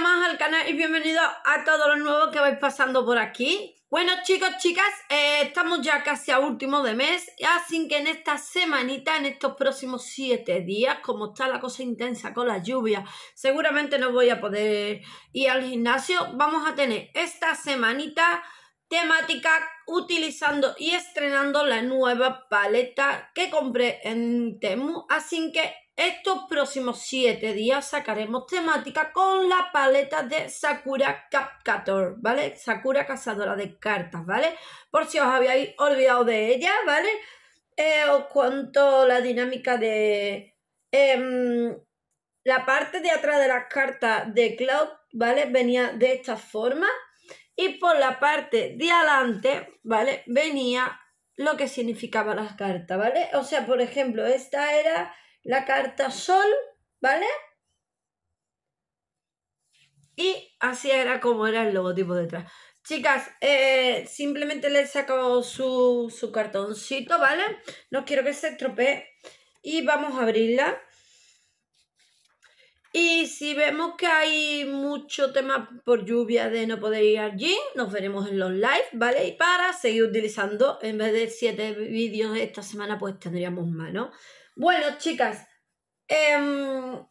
más al canal y bienvenidos a todos los nuevos que vais pasando por aquí. Bueno chicos, chicas, eh, estamos ya casi a último de mes, así que en esta semanita, en estos próximos 7 días, como está la cosa intensa con la lluvia, seguramente no voy a poder ir al gimnasio. Vamos a tener esta semanita temática utilizando y estrenando la nueva paleta que compré en Temu. Así que estos próximos 7 días sacaremos temática con la paleta de Sakura Capcator, ¿vale? Sakura Cazadora de Cartas, ¿vale? Por si os habíais olvidado de ella, ¿vale? Eh, os cuento la dinámica de... Em, la parte de atrás de las cartas de Cloud, ¿vale? Venía de esta forma y por la parte de adelante, ¿vale? Venía lo que significaba la carta, ¿vale? O sea, por ejemplo, esta era la carta sol, ¿vale? Y así era como era el logotipo detrás. Chicas, eh, simplemente le he su, su cartoncito, ¿vale? No quiero que se estropee. Y vamos a abrirla. Y si vemos que hay mucho tema por lluvia de no poder ir allí nos veremos en los live, ¿vale? Y para seguir utilizando, en vez de siete vídeos esta semana, pues tendríamos más, ¿no? Bueno, chicas, em,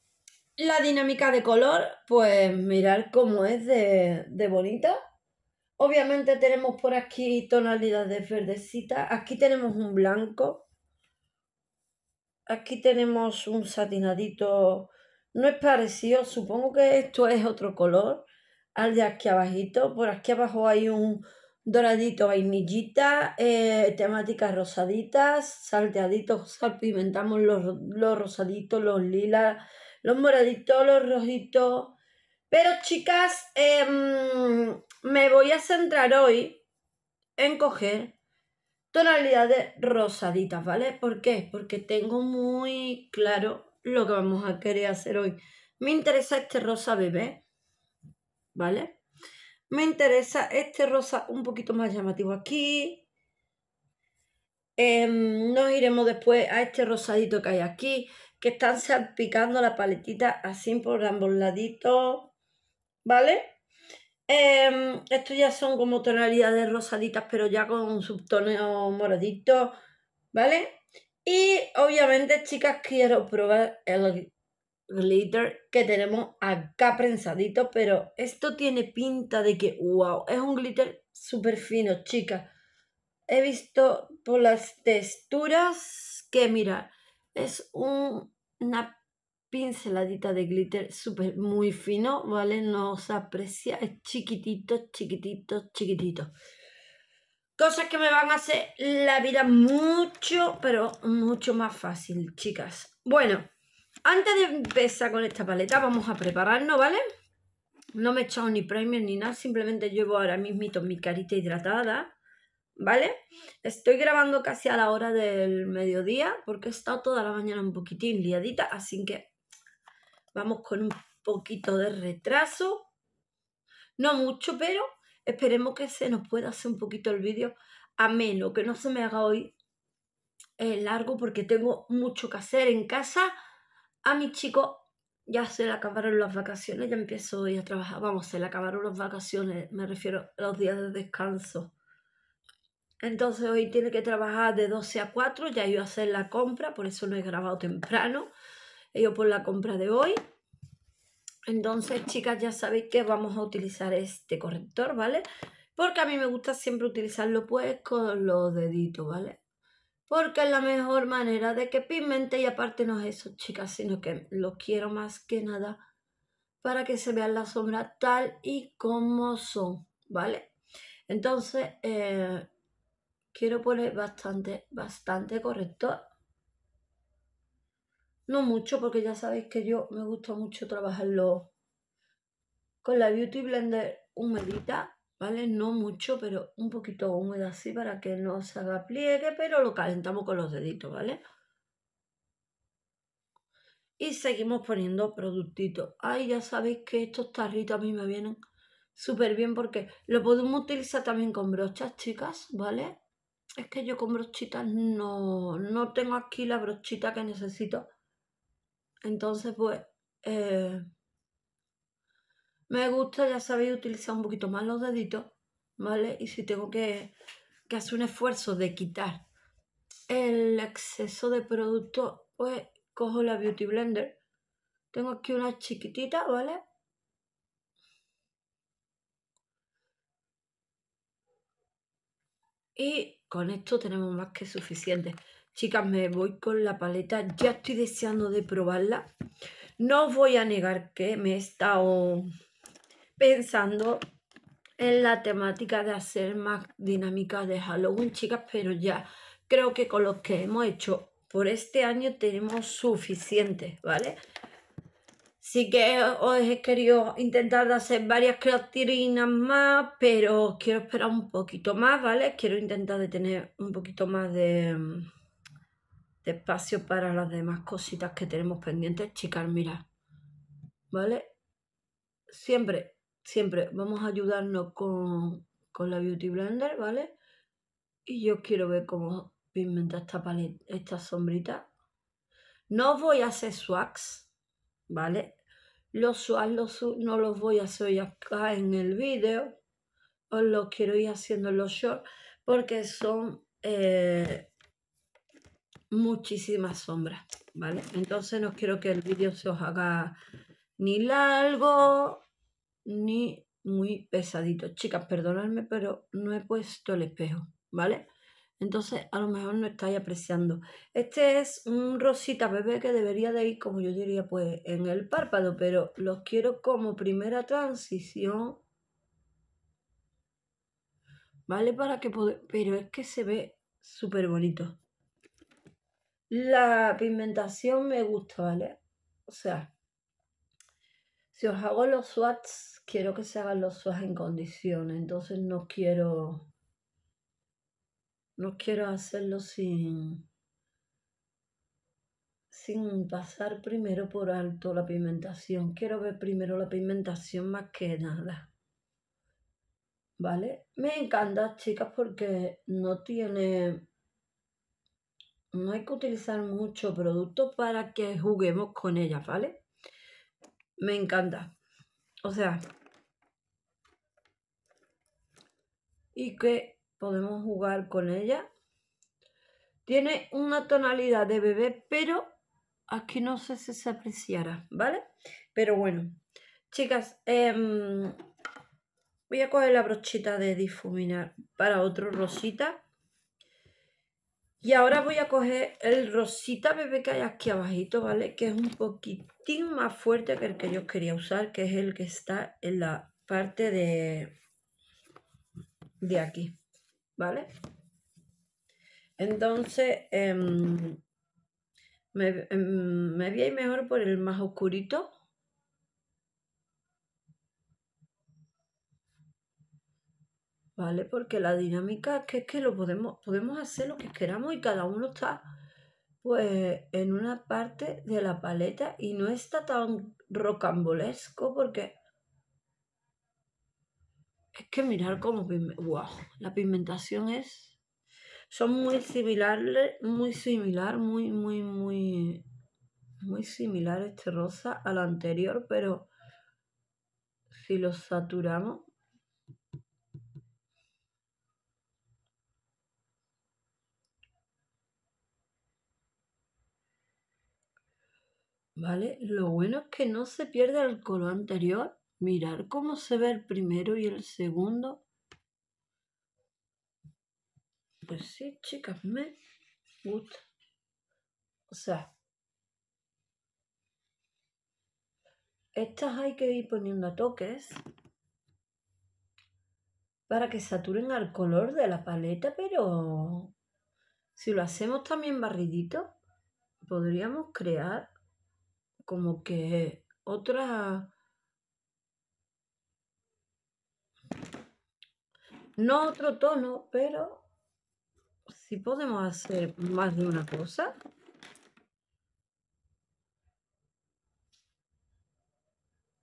la dinámica de color, pues mirar cómo es de, de bonita. Obviamente tenemos por aquí tonalidades verdecitas. Aquí tenemos un blanco. Aquí tenemos un satinadito no es parecido, supongo que esto es otro color al de aquí abajito. Por aquí abajo hay un doradito vainillita, eh, temáticas rosaditas, salteaditos, salpimentamos los, rosaditos, los lilas, los moraditos, los rojitos. Pero chicas, em, me voy a centrar hoy en coger tonalidades rosaditas, ¿vale? ¿Por qué? Porque tengo muy claro lo que vamos a querer hacer hoy. Me interesa este rosa bebé, ¿vale? Me interesa este rosa un poquito más llamativo aquí. Em, nos iremos después a este rosadito que hay aquí, que están salpicando la paletita así por ambos laditos, ¿vale? Em, estos ya son como tonalidades rosaditas, pero ya con un subtono moradito, ¿vale? Y obviamente, chicas, quiero probar el glitter que tenemos acá prensadito, pero esto tiene pinta de que, wow, es un glitter súper fino, chicas. He visto por las texturas que, mira, es un, una pinceladita de glitter súper muy fino, ¿vale? No se aprecia, es chiquitito, chiquitito, chiquitito. Cosas que me van a hacer la vida mucho, pero mucho más fácil, chicas. Bueno, antes de empezar con esta paleta, vamos a prepararnos, ¿vale? No me he echado ni primer ni nada, simplemente llevo ahora mismo mi carita hidratada, ¿vale? Estoy grabando casi a la hora del mediodía, porque he estado toda la mañana un poquitín liadita, así que vamos con un poquito de retraso. No mucho, pero Esperemos que se nos pueda hacer un poquito el vídeo menos que no se me haga hoy eh, largo porque tengo mucho que hacer en casa. A mis chicos ya se le acabaron las vacaciones, ya empiezo hoy a trabajar. Vamos, se le acabaron las vacaciones, me refiero a los días de descanso. Entonces hoy tiene que trabajar de 12 a 4, ya iba a hacer la compra, por eso no he grabado temprano. Yo por la compra de hoy. Entonces, chicas, ya sabéis que vamos a utilizar este corrector, ¿vale? Porque a mí me gusta siempre utilizarlo pues con los deditos, ¿vale? Porque es la mejor manera de que pigmente y aparte no es eso, chicas, sino que lo quiero más que nada para que se vean las sombras tal y como son, ¿vale? Entonces, eh, quiero poner bastante, bastante corrector no mucho, porque ya sabéis que yo me gusta mucho trabajarlo con la Beauty Blender humedita, ¿vale? No mucho, pero un poquito húmeda así para que no se haga pliegue, pero lo calentamos con los deditos, ¿vale? Y seguimos poniendo productitos. Ay, ya sabéis que estos tarritos a mí me vienen súper bien porque lo podemos utilizar también con brochas, chicas, ¿vale? Es que yo con brochitas no, no tengo aquí la brochita que necesito entonces, pues, eh, me gusta, ya sabéis, utilizar un poquito más los deditos, ¿vale? Y si tengo que, que hacer un esfuerzo de quitar el exceso de producto, pues cojo la Beauty Blender. Tengo aquí una chiquitita, ¿vale? Y con esto tenemos más que suficiente. Chicas, me voy con la paleta. Ya estoy deseando de probarla. No os voy a negar que me he estado pensando en la temática de hacer más dinámicas de Halloween, chicas, pero ya creo que con lo que hemos hecho por este año tenemos suficiente, ¿vale? Sí que os he querido intentar de hacer varias creatinas más, pero quiero esperar un poquito más, ¿vale? Quiero intentar de tener un poquito más de de espacio para las demás cositas que tenemos pendientes, chicas, mira, ¿vale? Siempre, siempre vamos a ayudarnos con, con la Beauty Blender, ¿vale? Y yo quiero ver cómo pigmenta esta paleta, esta sombrita. No voy a hacer swags, ¿vale? Los swags no los voy a hacer acá en el vídeo. Os los quiero ir haciendo en los shorts porque son... Eh, muchísimas sombras, ¿vale? Entonces no quiero que el vídeo se os haga ni largo ni muy pesadito. Chicas, perdonadme, pero no he puesto el espejo, ¿vale? Entonces a lo mejor no estáis apreciando. Este es un rosita bebé que debería de ir, como yo diría, pues en el párpado, pero los quiero como primera transición. ¿Vale? Para que poder... Pero es que se ve súper bonito. La pigmentación me gusta, ¿vale? O sea, si os hago los swatches quiero que se hagan los swatches en condiciones, entonces no quiero... No quiero hacerlo sin sin pasar primero por alto la pigmentación. Quiero ver primero la pigmentación más que nada. ¿Vale? Me encanta, chicas, porque no tiene no hay que utilizar mucho producto para que juguemos con ella, ¿vale? Me encanta. O sea, y que podemos jugar con ella. Tiene una tonalidad de bebé, pero aquí no sé si se apreciará, ¿vale? Pero bueno, chicas, em, voy a coger la brochita de difuminar para otro rosita y ahora voy a coger el rosita bebé que hay aquí abajito, ¿vale? Que es un poquitín más fuerte que el que yo quería usar, que es el que está en la parte de, de aquí, ¿vale? Entonces, em, me, em, me mejor por el más oscurito ¿vale? Porque la dinámica es que lo podemos, podemos hacer lo que queramos y cada uno está pues en una parte de la paleta y no está tan rocambolesco porque es que mirar cómo wow, la pigmentación es son muy similares, muy similar, muy muy muy muy similar este rosa al anterior, pero si lo saturamos ¿vale? Lo bueno es que no se pierde el color anterior. Mirar cómo se ve el primero y el segundo. Pues sí, chicas, me gusta. O sea, estas hay que ir poniendo toques para que saturen al color de la paleta, pero si lo hacemos también barridito, podríamos crear como que otra... No otro tono, pero si podemos hacer más de una cosa.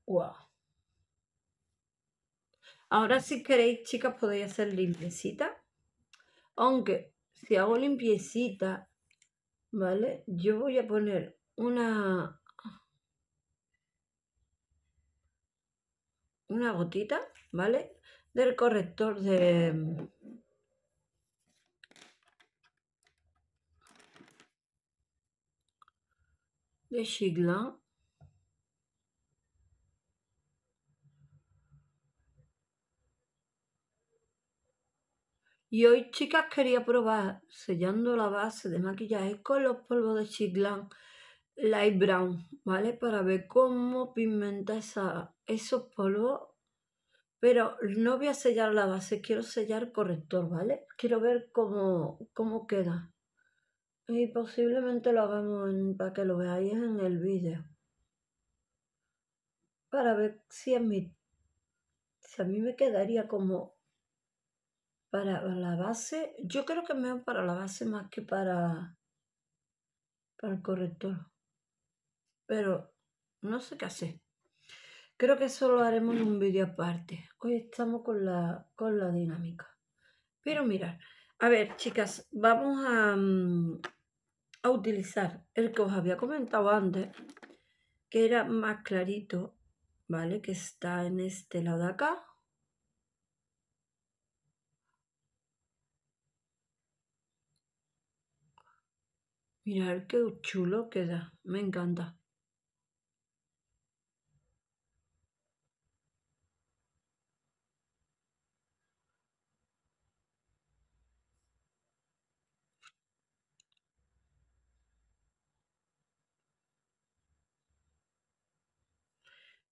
Wow. Ahora si queréis, chicas, podéis hacer limpiecita. Aunque si hago limpiecita, ¿vale? Yo voy a poner una una gotita, ¿vale? Del corrector de... de Chiglan. Y hoy, chicas, quería probar sellando la base de maquillaje con los polvos de Chiglan light brown, ¿vale? Para ver cómo pigmenta esa, esos polvos. Pero no voy a sellar la base, quiero sellar corrector, ¿vale? Quiero ver cómo, queda. Y posiblemente lo hagamos para que lo veáis en el vídeo. Para ver si a mí, si a mí me quedaría como para la base. Yo creo que mejor para la base más que para, para el corrector pero no sé qué hacer. Creo que eso lo haremos un vídeo aparte. Hoy estamos con la, con la dinámica. Pero mirad, a ver, chicas, vamos a, mm, a utilizar el que os había comentado antes, que era más clarito, ¿vale? Que está en este lado de acá. Mirad qué chulo queda, me encanta.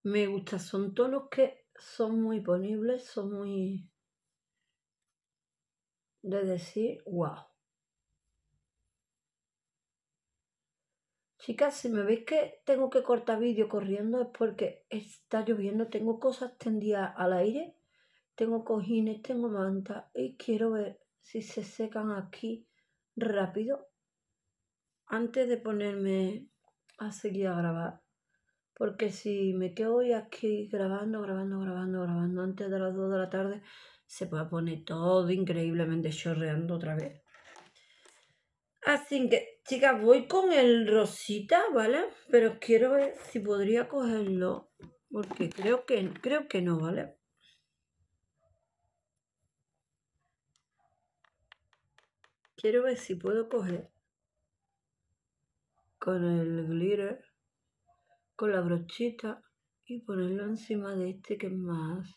me gusta. Son tonos que son muy ponibles, son muy de decir, wow. Chicas, si me veis que tengo que cortar vídeo corriendo es porque está lloviendo, tengo cosas tendidas al aire, tengo cojines, tengo manta y quiero ver si se secan aquí rápido antes de ponerme a seguir a grabar porque si me quedo hoy aquí grabando, grabando, grabando, grabando antes de las 2 de la tarde, se puede poner todo increíblemente chorreando otra vez. Así que, chicas, voy con el rosita, ¿vale? Pero quiero ver si podría cogerlo, porque creo que, creo que no, ¿vale? Quiero ver si puedo coger con el glitter con la brochita y ponerlo encima de este que es más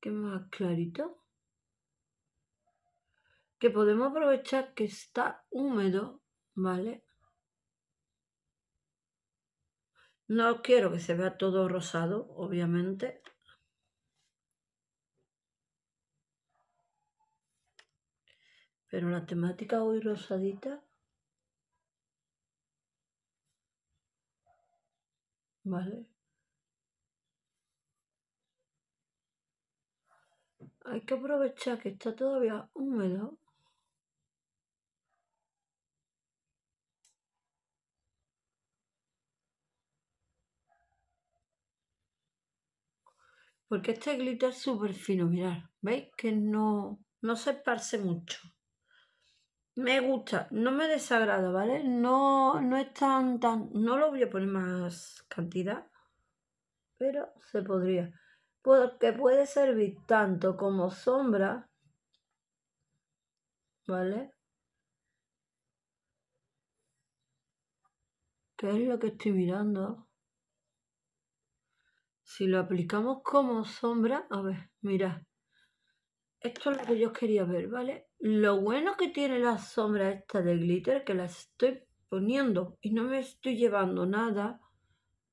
que más clarito que podemos aprovechar que está húmedo vale no quiero que se vea todo rosado obviamente pero la temática hoy rosadita ¿Vale? Hay que aprovechar que está todavía húmedo. Porque este glitter es súper fino, mirad. ¿Veis? Que no, no se esparce mucho. Me gusta, no me desagrada, ¿vale? No, no es tan, tan... No lo voy a poner más cantidad, pero se podría. Porque puede servir tanto como sombra, ¿vale? ¿Qué es lo que estoy mirando? Si lo aplicamos como sombra, a ver, mira esto es lo que yo quería ver, ¿vale? Lo bueno que tiene la sombra esta de glitter, que la estoy poniendo y no me estoy llevando nada,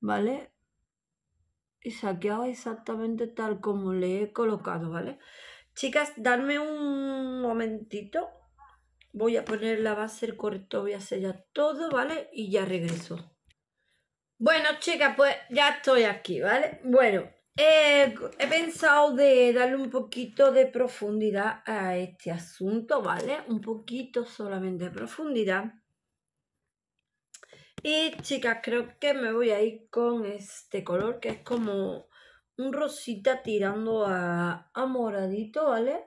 ¿vale? Y saqueado exactamente tal como le he colocado, ¿vale? Chicas, darme un momentito. Voy a poner la base, el corrector, voy a sellar todo, ¿vale? Y ya regreso. Bueno, chicas, pues ya estoy aquí, ¿vale? Bueno, eh, he pensado de darle un poquito de profundidad a este asunto, ¿vale? Un poquito solamente de profundidad. Y chicas, creo que me voy a ir con este color que es como un rosita tirando a, a moradito, ¿vale?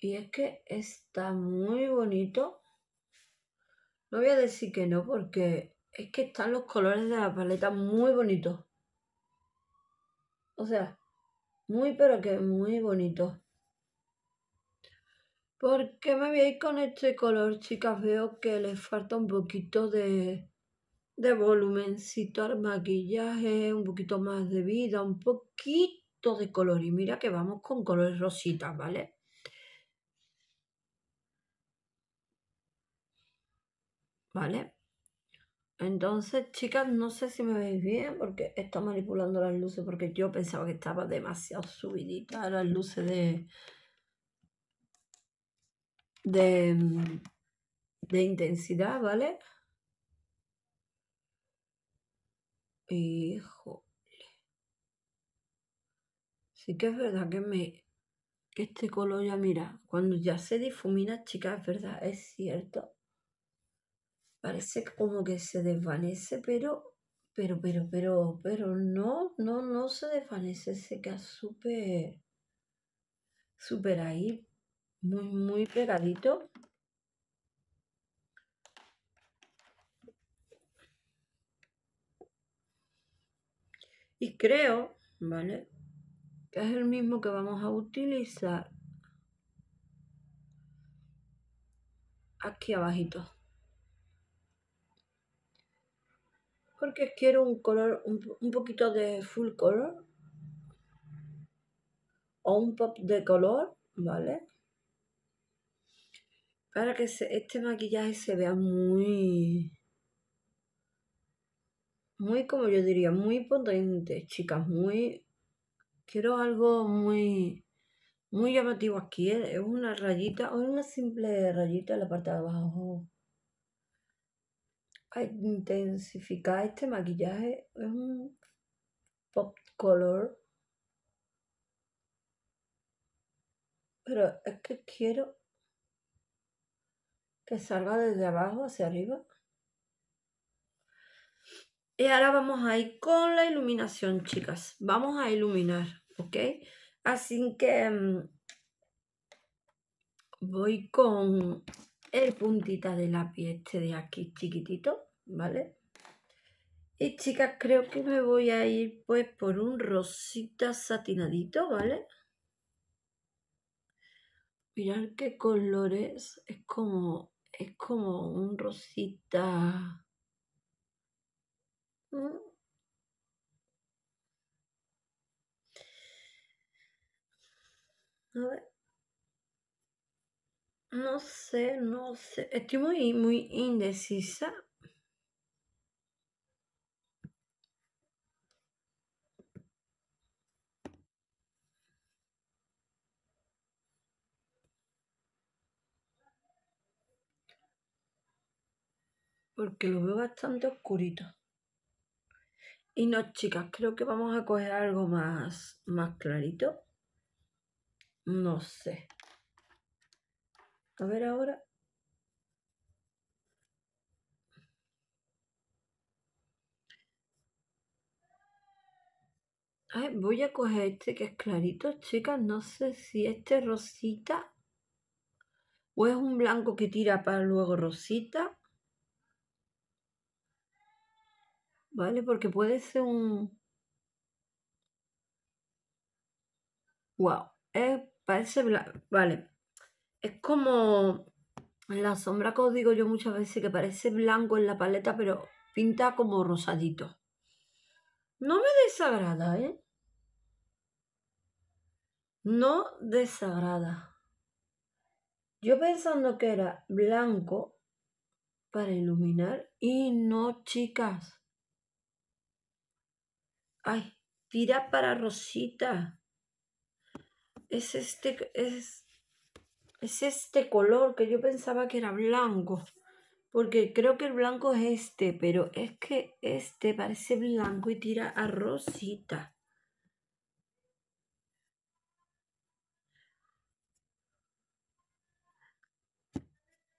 Y es que está muy bonito. No voy a decir que no porque es que están los colores de la paleta muy bonitos. O sea, muy pero que muy bonitos. ¿Por qué me veis con este color, chicas? Veo que les falta un poquito de, de volumencito al maquillaje, un poquito más de vida, un poquito de color. Y mira que vamos con colores rositas, ¿vale? ¿Vale? Entonces, chicas, no sé si me veis bien porque está manipulando las luces porque yo pensaba que estaba demasiado subidita las luces de de de intensidad, ¿vale? Híjole. Sí que es verdad que me que este color ya mira, cuando ya se difumina, chicas, es verdad, es cierto parece como que se desvanece, pero, pero, pero, pero, pero no, no, no se desvanece, se queda súper, súper ahí, muy, muy pegadito. Y creo, ¿vale? Que es el mismo que vamos a utilizar aquí abajito. porque quiero un color, un, poquito de full color o un pop de color, ¿vale? Para que este maquillaje se vea muy... Muy, como yo diría, muy potente, chicas, muy... Quiero algo muy... Muy llamativo aquí, ¿eh? es una rayita o una simple rayita en la parte de abajo a intensificar este maquillaje es un pop color pero es que quiero que salga desde abajo hacia arriba y ahora vamos a ir con la iluminación chicas vamos a iluminar ok así que mm, voy con el puntita de lápiz este de aquí chiquitito, ¿vale? Y chicas, creo que me voy a ir pues por un rosita satinadito, ¿vale? Mirad qué colores, es como, es como un rosita... Mm. A ver. No sé, no sé. Estoy muy, muy indecisa. Porque lo veo bastante oscurito. Y no, chicas, creo que vamos a coger algo más, más clarito. No sé. A ver ahora. voy a coger este que es clarito, chicas. No sé si este es rosita o es un blanco que tira para luego rosita. ¿Vale? Porque puede ser un... Wow, eh, parece blanco. Vale es como la sombra como os digo yo muchas veces que parece blanco en la paleta, pero pinta como rosadito. No me desagrada, ¿eh? No desagrada. Yo pensando que era blanco para iluminar y no, chicas. Ay, tira para Rosita. Es este, es es este color que yo pensaba que era blanco. Porque creo que el blanco es este, pero es que este parece blanco y tira a rosita.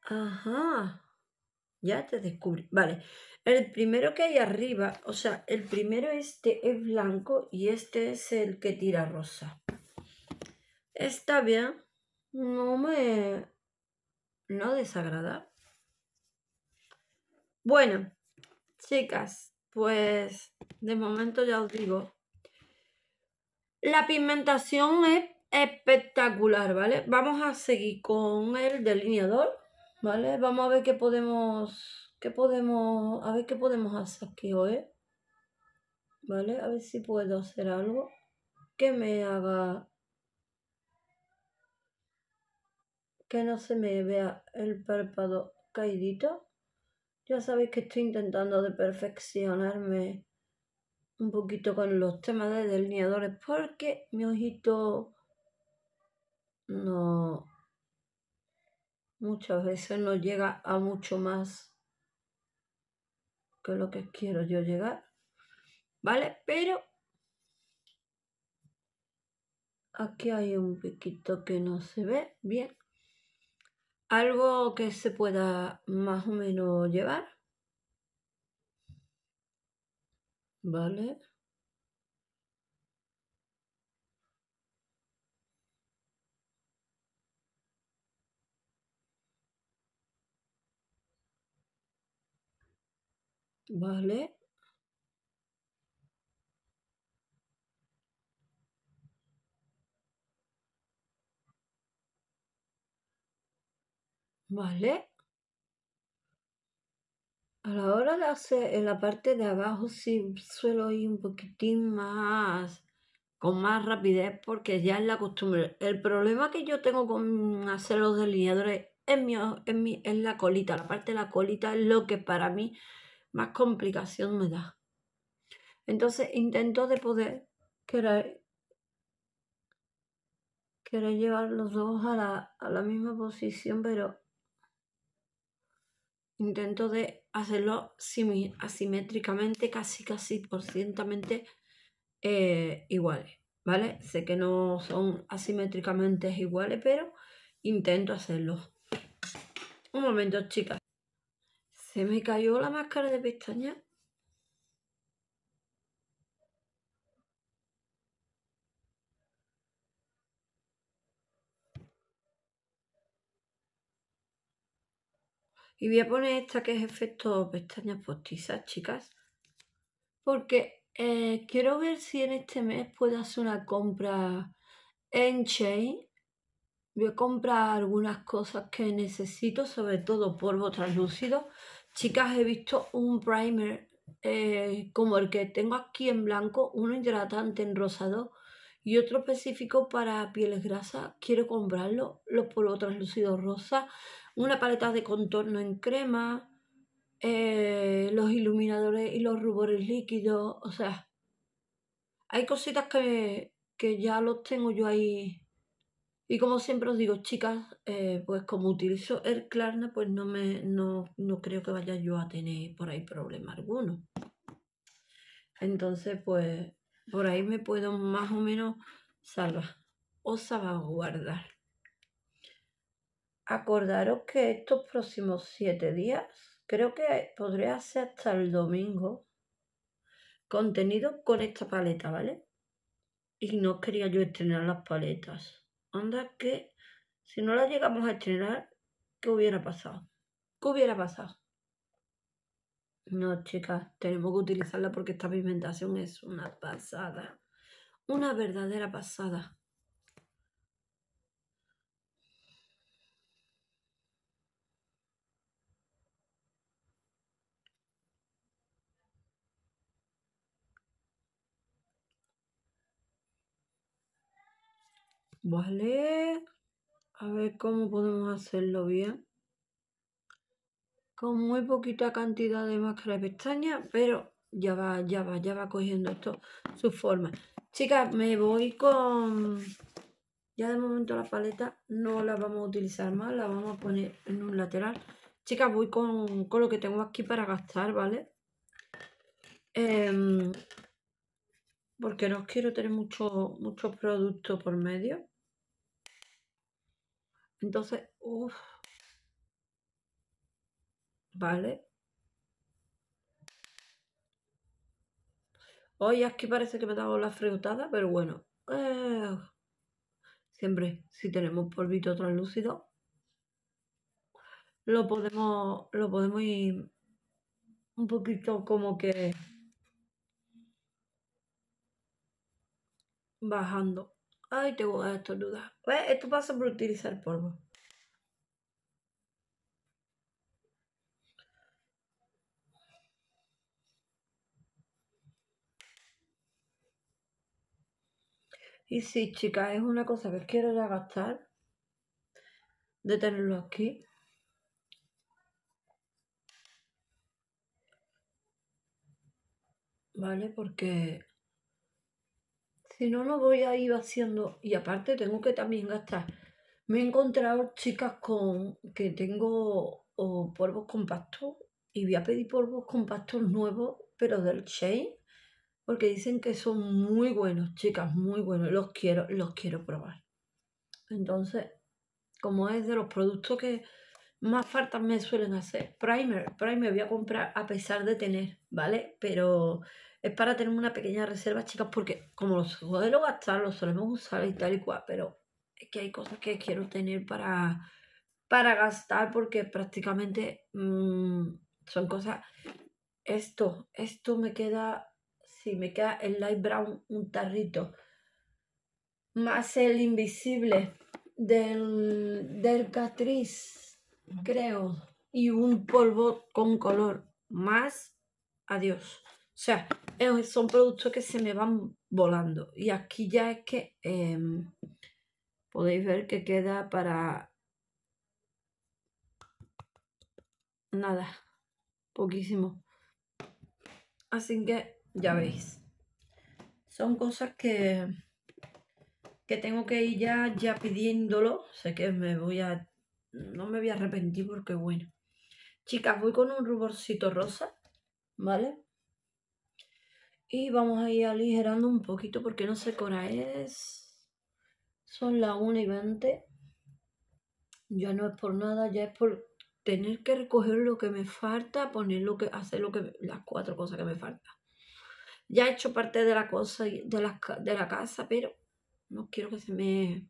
Ajá. Ya te descubrí. Vale. El primero que hay arriba, o sea, el primero este es blanco y este es el que tira rosa. Está bien no me... no desagrada. Bueno, chicas, pues de momento ya os digo. La pigmentación es espectacular, ¿vale? Vamos a seguir con el delineador, ¿vale? Vamos a ver qué podemos... qué podemos... a ver qué podemos hacer aquí hoy. ¿Vale? A ver si puedo hacer algo que me haga que no se me vea el párpado caídito. Ya sabéis que estoy intentando de perfeccionarme un poquito con los temas de delineadores porque mi ojito no muchas veces no llega a mucho más que lo que quiero yo llegar. ¿Vale? Pero aquí hay un piquito que no se ve bien algo que se pueda más o menos llevar. Vale. Vale. ¿Vale? A la hora de hacer en la parte de abajo sí suelo ir un poquitín más, con más rapidez porque ya es la costumbre. El problema que yo tengo con hacer los delineadores es, mi, es, mi, es la colita, la parte de la colita es lo que para mí más complicación me da. Entonces intento de poder querer, querer llevar los dos a la, a la misma posición, pero intento de hacerlo asimétricamente, casi casi porcientamente eh, iguales, ¿vale? Sé que no son asimétricamente iguales, pero intento hacerlo. Un momento, chicas. Se me cayó la máscara de pestañas Y voy a poner esta que es efecto pestañas postizas, chicas. Porque eh, quiero ver si en este mes puedo hacer una compra en Chain. Voy a comprar algunas cosas que necesito, sobre todo polvo translúcido. Chicas, he visto un primer eh, como el que tengo aquí en blanco, uno hidratante en rosado y otro específico para pieles grasas. Quiero comprarlo, los polvos translúcidos rosa una paleta de contorno en crema, eh, los iluminadores y los rubores líquidos, o sea, hay cositas que, ya los tengo yo ahí. Y como siempre os digo, chicas, eh, pues como utilizo el Klarna, pues no, me, no, no creo que vaya yo a tener por ahí problema alguno. Entonces, pues por ahí me puedo más o menos salvar o salvaguardar acordaros que estos próximos siete días, creo que podré hacer hasta el domingo contenido con esta paleta, ¿vale? Y no quería yo estrenar las paletas. Anda que si no las llegamos a estrenar, ¿qué hubiera pasado? ¿Qué hubiera pasado? No, chicas, tenemos que utilizarla porque esta pigmentación es una pasada. Una verdadera pasada. Vale. A ver cómo podemos hacerlo bien. Con muy poquita cantidad de máscara de pestaña pero ya va, ya va, ya va cogiendo esto su forma. Chicas, me voy con... Ya de momento la paleta no la vamos a utilizar más, la vamos a poner en un lateral. Chicas, voy con, con lo que tengo aquí para gastar, ¿vale? Em, porque no quiero tener muchos mucho productos por medio. Entonces, uff. ¿Vale? Hoy aquí parece que me he dado la freutada, pero bueno. Eh, siempre, si tenemos polvito translúcido, lo podemos, lo podemos ir un poquito como que bajando. Ay, te voy a dudas. Pues Esto pasa por utilizar polvo. Y sí, chicas, es una cosa que quiero ya gastar. De tenerlo aquí. ¿Vale? Porque si no, no voy a ir haciendo. Y aparte tengo que también gastar. Me he encontrado chicas con que tengo polvos compactos y voy a pedir polvos compactos nuevos, pero del Shane, porque dicen que son muy buenos, chicas, muy buenos. Los quiero, los quiero probar. Entonces, como es de los productos que, más faltas me suelen hacer. Primer, primer voy a comprar a pesar de tener, ¿vale? Pero es para tener una pequeña reserva, chicas, porque como los lo gastar, los solemos usar y tal y cual, pero es que hay cosas que quiero tener para, para gastar porque prácticamente mm, son cosas... Esto, esto me queda, sí, me queda el light brown un tarrito, más el invisible del, del Catriz creo, y un polvo con color, más adiós. O sea, son productos que se me van volando. Y aquí ya es que em, podéis ver que queda para nada, poquísimo. Así que ya veis. Son cosas que, que tengo que ir ya, ya pidiéndolo. Sé que me voy a no me voy a arrepentir porque bueno. Chicas, voy con un ruborcito rosa, ¿vale? Y vamos a ir aligerando un poquito porque no sé qué es. Son las 1 y 20. Ya no es por nada, ya es por tener que recoger lo que me falta, poner lo que, hacer lo que, las cuatro cosas que me faltan. Ya he hecho parte de la cosa, de la, de la casa, pero no quiero que se me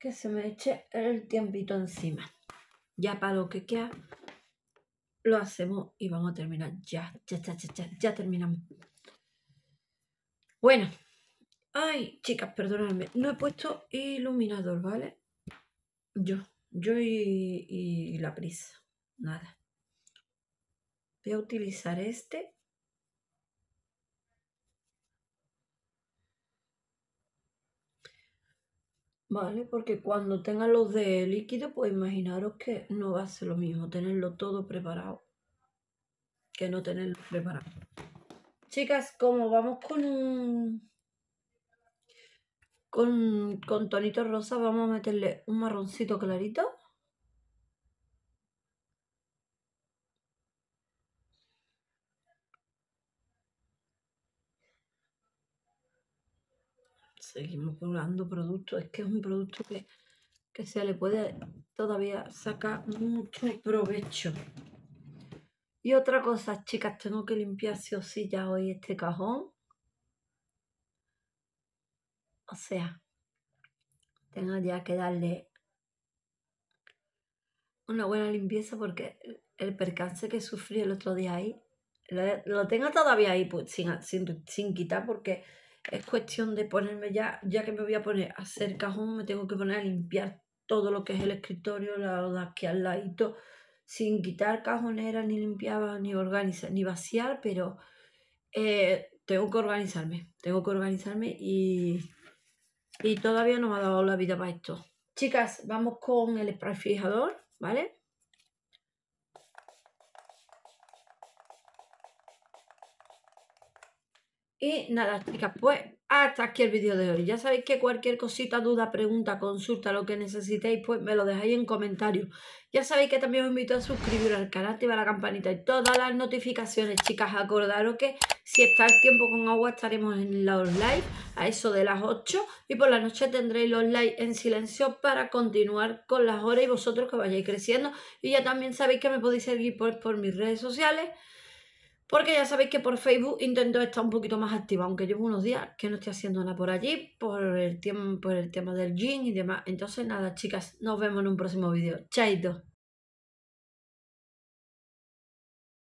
que se me eche el tiempito encima. Ya para lo que queda, lo hacemos y vamos a terminar ya, ya, ya, ya, ya, terminamos. Bueno, ay, chicas, perdonadme, no he puesto iluminador, ¿vale? Yo, yo y, y la prisa, nada. Voy a utilizar este Vale, porque cuando tenga los de líquido, pues imaginaros que no va a ser lo mismo tenerlo todo preparado que no tenerlo preparado. Chicas, como vamos con, con, con tonito rosa, vamos a meterle un marroncito clarito. seguimos probando productos. Es que es un producto que, que se le puede todavía sacar mucho provecho. Y otra cosa, chicas, tengo que limpiarse o sí ya hoy este cajón. O sea, tengo ya que darle una buena limpieza porque el percance que sufrí el otro día ahí, lo, tengo todavía ahí pues, sin, sin, sin quitar porque es cuestión de ponerme ya, ya que me voy a poner a hacer cajón, me tengo que poner a limpiar todo lo que es el escritorio, la, verdad, aquí al ladito, sin quitar cajonera, ni limpiaba, ni organizar, ni vaciar, pero eh, tengo que organizarme, tengo que organizarme y, y todavía no me ha dado la vida para esto. Chicas, vamos con el spray fijador, ¿vale? Y nada, chicas, pues hasta aquí el vídeo de hoy. Ya sabéis que cualquier cosita, duda, pregunta, consulta, lo que necesitéis, pues me lo dejáis en comentarios. Ya sabéis que también os invito a suscribiros al canal, activar la campanita y todas las notificaciones, chicas. Acordaros que si está el tiempo con agua estaremos en los online a eso de las 8 y por la noche tendréis los live en silencio para continuar con las horas y vosotros que vayáis creciendo. Y ya también sabéis que me podéis seguir por mis redes sociales porque ya sabéis que por Facebook intento estar un poquito más activa, aunque llevo unos días que no estoy haciendo nada por allí, por el, tiempo, por el tema del jean y demás. Entonces nada, chicas, nos vemos en un próximo vídeo. Chaito.